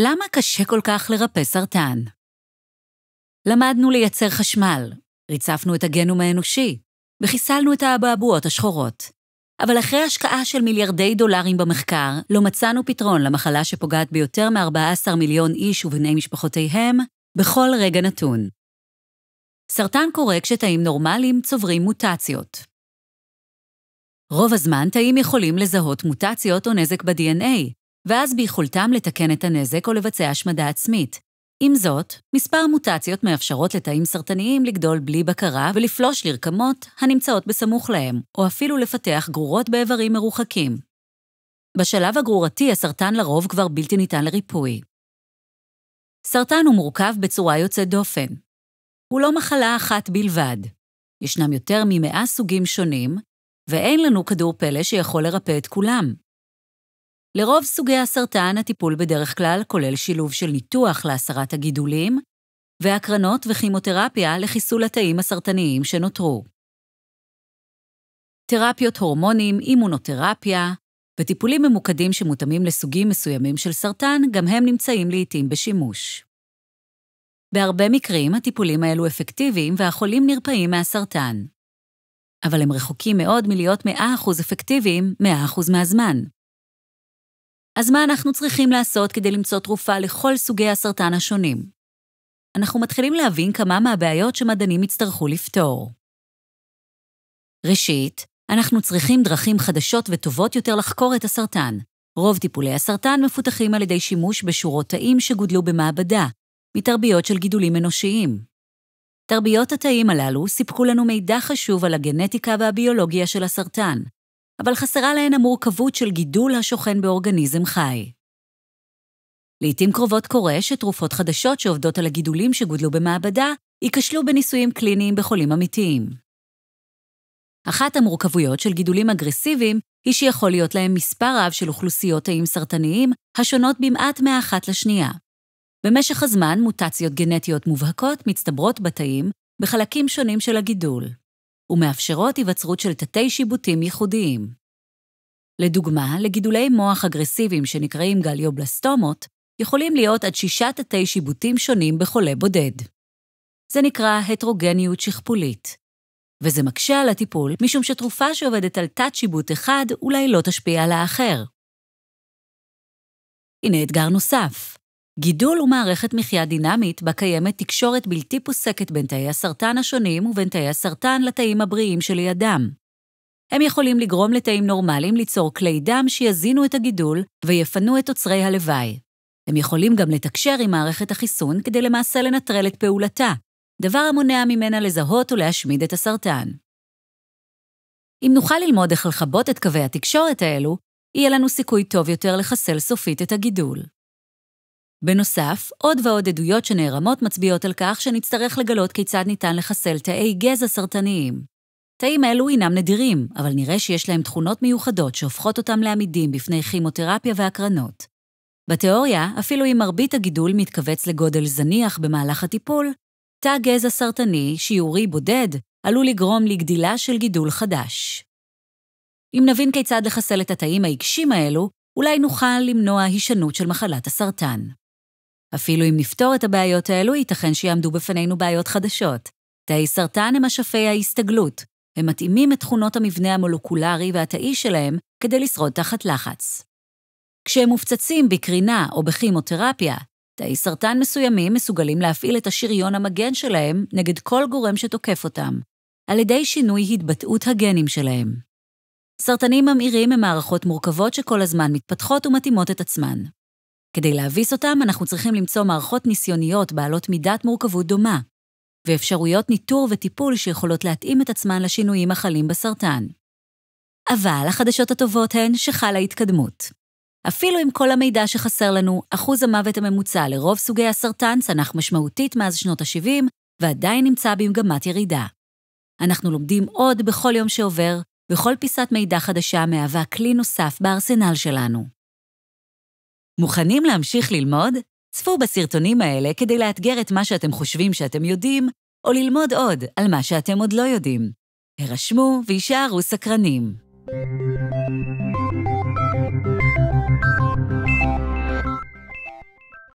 למה קשה כל כך לרפא סרטן? למדנו לייצר חשמל, ריצפנו את הגנום האנושי, וחיסלנו את האבעבועות השחורות. אבל אחרי השקעה של מיליארדי דולרים במחקר, לא מצאנו פתרון למחלה שפוגעת ביותר מ-14 מיליון איש ובני משפחותיהם בכל רגע נתון. סרטן קורה כשתאים נורמליים צוברים מוטציות. רוב הזמן תאים יכולים לזהות מוטציות או נזק ב-DNA, ואז ביכולתם לתקן את הנזק או לבצע השמדה עצמית. עם זאת, מספר מוטציות מאפשרות לתאים סרטניים לגדול בלי בקרה ולפלוש לרקמות הנמצאות בסמוך להם, או אפילו לפתח גרורות באיברים מרוחקים. בשלב הגרורתי הסרטן לרוב כבר בלתי ניתן לריפוי. סרטן הוא מורכב בצורה יוצאת דופן. הוא לא מחלה אחת בלבד. ישנם יותר ממאה סוגים שונים, ואין לנו כדור פלא שיכול לרפא את כולם. לרוב סוגי הסרטן הטיפול בדרך כלל כולל שילוב של ניתוח להסרת הגידולים, והקרנות וכימותרפיה לחיסול התאים הסרטניים שנותרו. תרפיות הורמונים, אימונותרפיה, וטיפולים ממוקדים שמותאמים לסוגים מסוימים של סרטן, גם הם נמצאים לעתים בשימוש. בהרבה מקרים הטיפולים האלו אפקטיביים והחולים נרפאים מהסרטן. אבל הם רחוקים מאוד מלהיות 100% אפקטיביים 100% מהזמן. אז מה אנחנו צריכים לעשות כדי למצוא תרופה לכל סוגי הסרטן השונים? אנחנו מתחילים להבין כמה מהבעיות שמדענים יצטרכו לפתור. ראשית, אנחנו צריכים דרכים חדשות וטובות יותר לחקור את הסרטן. רוב טיפולי הסרטן מפותחים על ידי שימוש בשורות תאים שגודלו במעבדה, מתרביות של גידולים אנושיים. תרביות התאים הללו סיפקו לנו מידע חשוב על הגנטיקה והביולוגיה של הסרטן, אבל חסרה להן המורכבות של גידול השוכן באורגניזם חי. לעתים קרובות קורה שתרופות חדשות שעובדות על הגידולים שגודלו במעבדה, ייכשלו בניסויים קליניים בחולים אמיתיים. אחת המורכבויות של גידולים אגרסיביים היא שיכול להיות להם מספר רב של אוכלוסיות תאים סרטניים, השונות במעט מאחת לשנייה. במשך הזמן, מוטציות גנטיות מובהקות מצטברות בתאים, בחלקים שונים של הגידול. ומאפשרות היווצרות של תתי-שיבוטים ייחודיים. לדוגמה, לגידולי מוח אגרסיביים שנקראים גליובלסטומות, יכולים להיות עד שישה תתי-שיבוטים שונים בחולה בודד. זה נקרא הטרוגניות שכפולית, וזה מקשה על הטיפול, משום שתרופה שעובדת על תת-שיבוט אחד אולי לא תשפיע על האחר. הנה אתגר נוסף. גידול הוא מערכת מחיה דינמית, בה קיימת תקשורת בלתי פוסקת בין תאי הסרטן השונים ובין תאי הסרטן לתאים הבריאים שלידם. הם יכולים לגרום לתאים נורמליים ליצור כלי דם שיזינו את הגידול ויפנו את תוצרי הלוואי. הם יכולים גם לתקשר עם מערכת החיסון כדי למעשה לנטרל את פעולתה, דבר המונע ממנה לזהות ולהשמיד את הסרטן. אם נוכל ללמוד איך לכבות את קווי התקשורת האלו, יהיה לנו סיכוי טוב יותר לחסל סופית את הגידול. בנוסף, עוד ועוד עדויות שנערמות מצביעות על כך שנצטרך לגלות כיצד ניתן לחסל תאי גזע סרטניים. תאים אלו אינם נדירים, אבל נראה שיש להם תכונות מיוחדות שהופכות אותם לעמידים בפני כימותרפיה והקרנות. בתיאוריה, אפילו אם מרבית הגידול מתכווץ לגודל זניח במהלך הטיפול, תא גזע סרטני, שיעורי בודד, עלול לגרום לגדילה של גידול חדש. אם נבין כיצד לחסל את התאים העיקשים האלו, אולי נוכל למנוע הישנות של מחלת הסרטן. אפילו אם נפתור את הבעיות האלו, ייתכן שיעמדו בפנינו בעיות חדשות. תאי סרטן הם אשפי ההסתגלות. הם מתאימים את תכונות המבנה המולקולרי והתאי שלהם כדי לשרוד תחת לחץ. כשהם מופצצים בקרינה או בכימותרפיה, תאי סרטן מסוימים מסוגלים להפעיל את השריון המגן שלהם נגד כל גורם שתוקף אותם, על ידי שינוי התבטאות הגנים שלהם. סרטנים ממאירים הם מערכות מורכבות שכל הזמן מתפתחות ומתאימות את עצמן. כדי להביס אותם, אנחנו צריכים למצוא מערכות ניסיוניות בעלות מידת מורכבות דומה, ואפשרויות ניטור וטיפול שיכולות להתאים את עצמן לשינויים החלים בסרטן. אבל החדשות הטובות הן שחלה התקדמות. אפילו עם כל המידע שחסר לנו, אחוז המוות הממוצע לרוב סוגי הסרטן צנח משמעותית מאז שנות ה-70, ועדיין נמצא במגמת ירידה. אנחנו לומדים עוד בכל יום שעובר, וכל פיסת מידע חדשה מהווה כלי נוסף בארסנל שלנו. מוכנים להמשיך ללמוד? צפו בסרטונים האלה כדי לאתגר את מה שאתם חושבים שאתם יודעים, או ללמוד עוד על מה שאתם עוד לא יודעים. הרשמו והישארו סקרנים. thank you